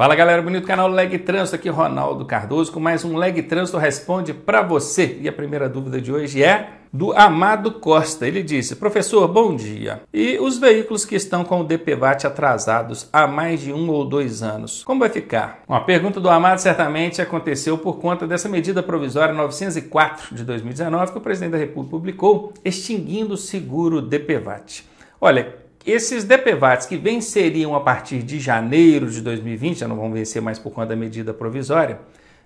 Fala galera, bonito canal Leg Trânsito, aqui Ronaldo Cardoso com mais um Leg Trânsito Responde para você. E a primeira dúvida de hoje é do Amado Costa. Ele disse: Professor, bom dia. E os veículos que estão com o DPVAT atrasados há mais de um ou dois anos, como vai ficar? Uma pergunta do Amado certamente aconteceu por conta dessa medida provisória 904 de 2019 que o presidente da República publicou, extinguindo o seguro DPVAT. Olha, esses DPVATs que venceriam a partir de janeiro de 2020, já não vão vencer mais por conta da medida provisória,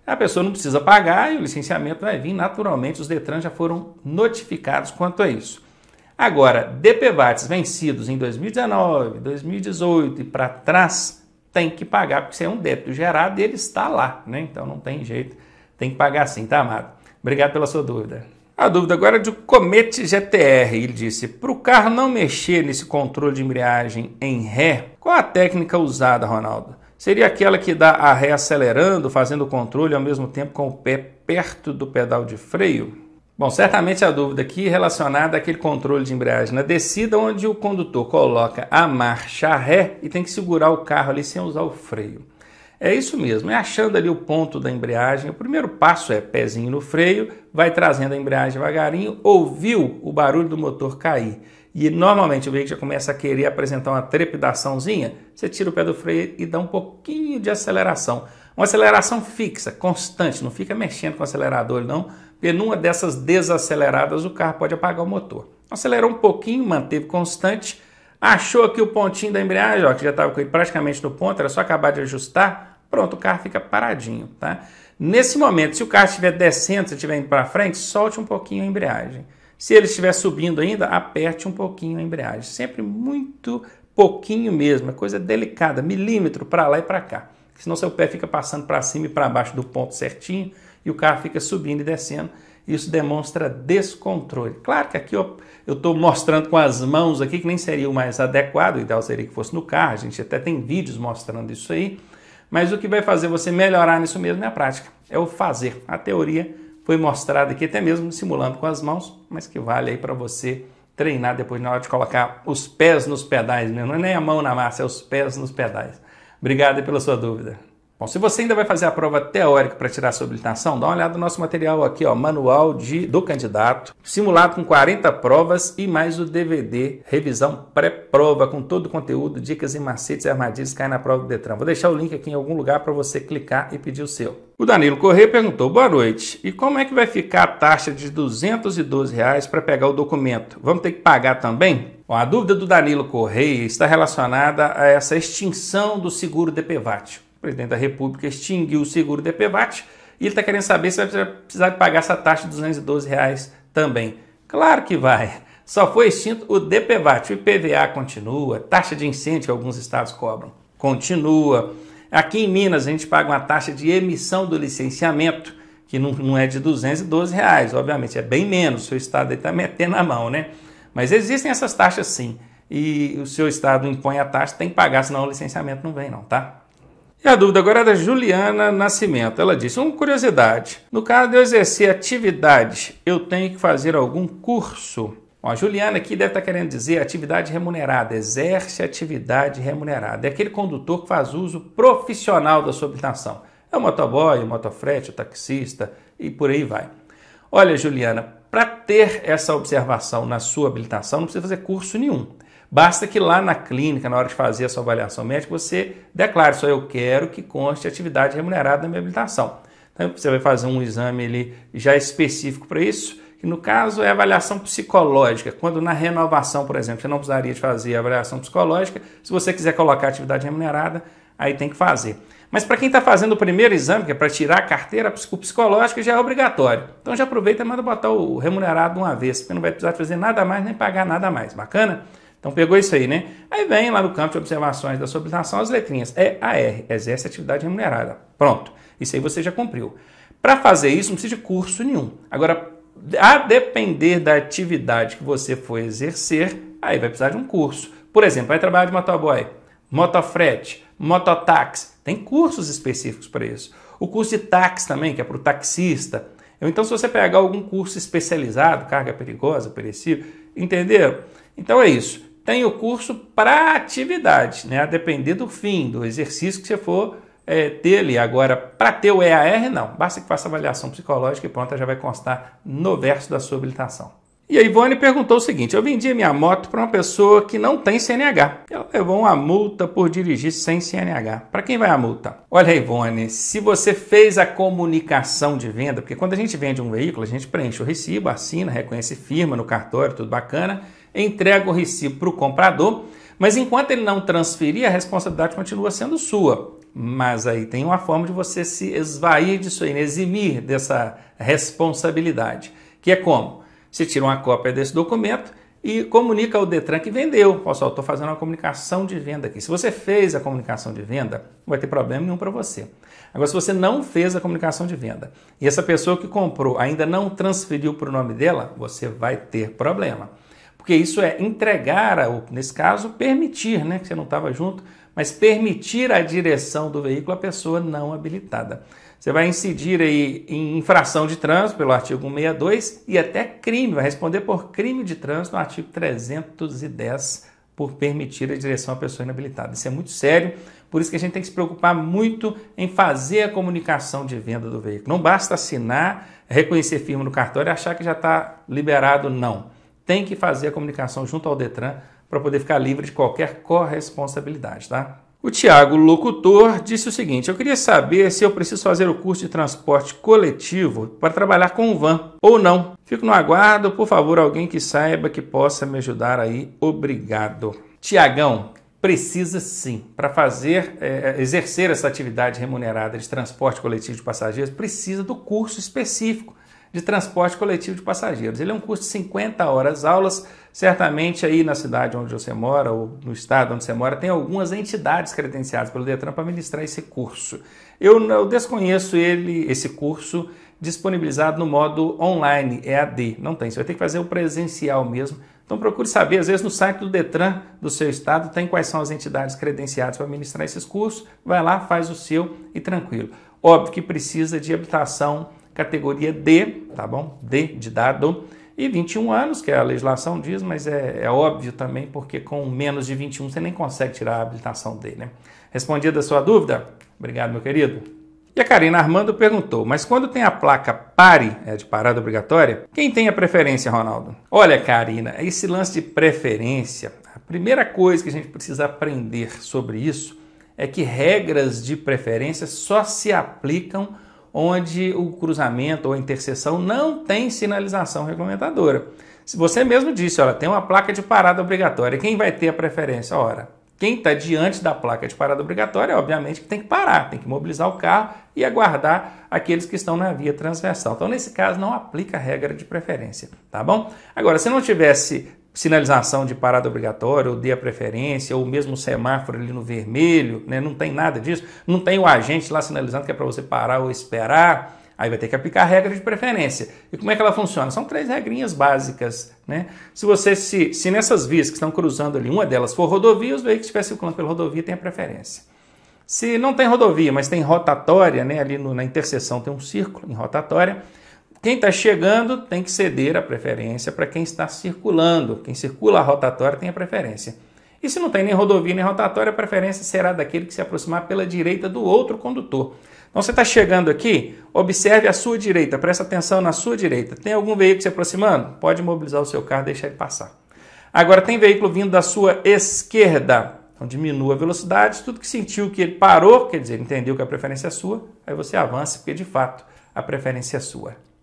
a pessoa não precisa pagar e o licenciamento vai vir naturalmente. Os Detran já foram notificados quanto a isso. Agora, DPVATs vencidos em 2019, 2018 e para trás, tem que pagar, porque se é um débito gerado, ele está lá, né? Então não tem jeito, tem que pagar sim, tá, amado? Obrigado pela sua dúvida. A dúvida agora é de Comete GTR. Ele disse: para o carro não mexer nesse controle de embreagem em ré, qual a técnica usada, Ronaldo? Seria aquela que dá a ré acelerando, fazendo o controle ao mesmo tempo com o pé perto do pedal de freio? Bom, certamente a dúvida aqui relacionada àquele controle de embreagem na descida, onde o condutor coloca a marcha ré e tem que segurar o carro ali sem usar o freio. É isso mesmo, é achando ali o ponto da embreagem. O primeiro passo é pezinho no freio, vai trazendo a embreagem devagarinho, ouviu o barulho do motor cair. E normalmente o veículo já começa a querer apresentar uma trepidaçãozinha, você tira o pé do freio e dá um pouquinho de aceleração. Uma aceleração fixa, constante, não fica mexendo com o acelerador, não, porque numa dessas desaceleradas o carro pode apagar o motor. Acelerou um pouquinho, manteve constante, achou aqui o pontinho da embreagem, ó, que já estava praticamente no ponto, era só acabar de ajustar, Pronto, o carro fica paradinho, tá? Nesse momento, se o carro estiver descendo, se estiver indo para frente, solte um pouquinho a embreagem. Se ele estiver subindo ainda, aperte um pouquinho a embreagem. Sempre muito pouquinho mesmo, é coisa delicada, milímetro para lá e para cá. Senão seu pé fica passando para cima e para baixo do ponto certinho e o carro fica subindo e descendo. Isso demonstra descontrole. Claro que aqui eu estou mostrando com as mãos aqui, que nem seria o mais adequado, o ideal seria que fosse no carro, a gente até tem vídeos mostrando isso aí mas o que vai fazer você melhorar nisso mesmo é a prática, é o fazer. A teoria foi mostrada aqui até mesmo simulando com as mãos, mas que vale aí para você treinar depois na hora de colocar os pés nos pedais mesmo. Não é nem a mão na massa, é os pés nos pedais. Obrigado pela sua dúvida. Bom, se você ainda vai fazer a prova teórica para tirar a sua habilitação, dá uma olhada no nosso material aqui, ó, manual de, do candidato, simulado com 40 provas e mais o DVD, revisão pré-prova, com todo o conteúdo, dicas e macetes e armadilhas que caem na prova do Detran. Vou deixar o link aqui em algum lugar para você clicar e pedir o seu. O Danilo Corrêa perguntou, boa noite, e como é que vai ficar a taxa de R$ 212 para pegar o documento? Vamos ter que pagar também? Bom, a dúvida do Danilo Correia está relacionada a essa extinção do seguro DPVAT presidente da República extinguiu o seguro DPVAT e ele está querendo saber se vai precisar pagar essa taxa de 212 reais também. Claro que vai. Só foi extinto o DPVAT. O IPVA continua, taxa de incêndio que alguns estados cobram continua. Aqui em Minas a gente paga uma taxa de emissão do licenciamento, que não, não é de 212 reais, obviamente, é bem menos, o seu estado está metendo a mão, né? Mas existem essas taxas sim, e o seu estado impõe a taxa, tem que pagar, senão o licenciamento não vem não, tá? E a dúvida agora é da Juliana Nascimento. Ela disse: uma curiosidade. No caso de eu exercer atividade, eu tenho que fazer algum curso? Bom, a Juliana aqui deve estar tá querendo dizer atividade remunerada, exerce atividade remunerada. É aquele condutor que faz uso profissional da sua habitação. É o motoboy, o motofrete, o taxista e por aí vai. Olha, Juliana, para ter essa observação na sua habilitação, não precisa fazer curso nenhum. Basta que lá na clínica, na hora de fazer a sua avaliação médica, você declare só eu quero que conste atividade remunerada na minha habilitação. Então você vai fazer um exame ali já específico para isso, que no caso é avaliação psicológica. Quando na renovação, por exemplo, você não precisaria de fazer a avaliação psicológica, se você quiser colocar atividade remunerada, aí tem que fazer. Mas para quem está fazendo o primeiro exame, que é para tirar a carteira psicológica, já é obrigatório. Então já aproveita e manda botar o remunerado de uma vez, porque não vai precisar fazer nada mais nem pagar nada mais. Bacana? Então pegou isso aí, né? Aí vem lá no campo de observações da sua habilitação as letrinhas AR, exerce atividade remunerada. Pronto. Isso aí você já cumpriu. Para fazer isso não precisa de curso nenhum. Agora, a depender da atividade que você for exercer, aí vai precisar de um curso. Por exemplo, vai trabalhar de motoboy, motofrete, mototáxi. Tem cursos específicos para isso. O curso de táxi também, que é para o taxista. Então, se você pegar algum curso especializado, carga perigosa, perecível, entenderam? Então é isso tem o curso para atividade, né? A depender do fim, do exercício que você for é, ter ali. Agora, para ter o EAR, não. Basta que faça avaliação psicológica e pronto, já vai constar no verso da sua habilitação. E a Ivone perguntou o seguinte: eu vendi minha moto para uma pessoa que não tem CNH. Ela levou uma multa por dirigir sem CNH. Para quem vai a multa? Olha, Ivone, se você fez a comunicação de venda, porque quando a gente vende um veículo, a gente preenche o recibo, assina, reconhece firma no cartório, tudo bacana entrega o recibo para o comprador, mas enquanto ele não transferir, a responsabilidade continua sendo sua. Mas aí tem uma forma de você se esvair disso aí, né? eximir dessa responsabilidade, que é como? Você tira uma cópia desse documento e comunica ao Detran que vendeu. Pessoal, estou fazendo uma comunicação de venda aqui. Se você fez a comunicação de venda, não vai ter problema nenhum para você. Agora, se você não fez a comunicação de venda e essa pessoa que comprou ainda não transferiu para o nome dela, você vai ter problema porque isso é entregar, ou nesse caso, permitir, né, que você não estava junto, mas permitir a direção do veículo à pessoa não habilitada. Você vai incidir aí em infração de trânsito pelo artigo 162 e até crime, vai responder por crime de trânsito no artigo 310 por permitir a direção à pessoa inabilitada. Isso é muito sério, por isso que a gente tem que se preocupar muito em fazer a comunicação de venda do veículo. Não basta assinar, reconhecer firma no cartório e achar que já está liberado, não tem que fazer a comunicação junto ao Detran para poder ficar livre de qualquer corresponsabilidade, tá? O Tiago Locutor disse o seguinte: Eu queria saber se eu preciso fazer o curso de transporte coletivo para trabalhar com o van ou não. Fico no aguardo, por favor, alguém que saiba que possa me ajudar aí. Obrigado. Tiagão, precisa sim, para fazer, é, exercer essa atividade remunerada de transporte coletivo de passageiros, precisa do curso específico de transporte coletivo de passageiros. Ele é um curso de 50 horas aulas. Certamente aí na cidade onde você mora ou no estado onde você mora tem algumas entidades credenciadas pelo Detran para ministrar esse curso. Eu, eu desconheço ele, esse curso disponibilizado no modo online, EAD. Não tem, você vai ter que fazer o presencial mesmo. Então procure saber, às vezes no site do Detran do seu estado tem quais são as entidades credenciadas para ministrar esses cursos. Vai lá, faz o seu e tranquilo. Óbvio que precisa de habitação categoria D, tá bom? D de dado. E 21 anos, que é a legislação diz, mas é, é óbvio também, porque com menos de 21 você nem consegue tirar a habilitação D, né? Respondida a sua dúvida? Obrigado, meu querido. E a Karina Armando perguntou: mas quando tem a placa pare, é de parada obrigatória, quem tem a preferência, Ronaldo? Olha, Karina, esse lance de preferência, a primeira coisa que a gente precisa aprender sobre isso é que regras de preferência só se aplicam onde o cruzamento ou interseção não tem sinalização regulamentadora. Se você mesmo disse, olha, tem uma placa de parada obrigatória, quem vai ter a preferência? Ora, quem está diante da placa de parada obrigatória, obviamente, que tem que parar, tem que mobilizar o carro e aguardar aqueles que estão na via transversal. Então, nesse caso, não aplica a regra de preferência, tá bom? Agora, se não tivesse sinalização de parada obrigatória, ou dê a preferência, ou mesmo o semáforo ali no vermelho, né? não tem nada disso, não tem o agente lá sinalizando que é para você parar ou esperar, aí vai ter que aplicar a regra de preferência. E como é que ela funciona? São três regrinhas básicas. Né? Se você se, se nessas vias que estão cruzando ali, uma delas for rodovia, os veículos que estiver circulando pela rodovia tem a preferência. Se não tem rodovia, mas tem rotatória, né? ali no, na interseção tem um círculo em rotatória, quem está chegando tem que ceder a preferência para quem está circulando. Quem circula a rotatória tem a preferência. E se não tem nem rodovia nem rotatória, a preferência será daquele que se aproximar pela direita do outro condutor. Então você está chegando aqui, observe a sua direita, preste atenção na sua direita. Tem algum veículo se aproximando? Pode mobilizar o seu carro e deixar ele passar. Agora tem veículo vindo da sua esquerda. Então diminua a velocidade, tudo que sentiu que ele parou, quer dizer, entendeu que a preferência é sua, aí você avança, porque de fato a preferência é sua.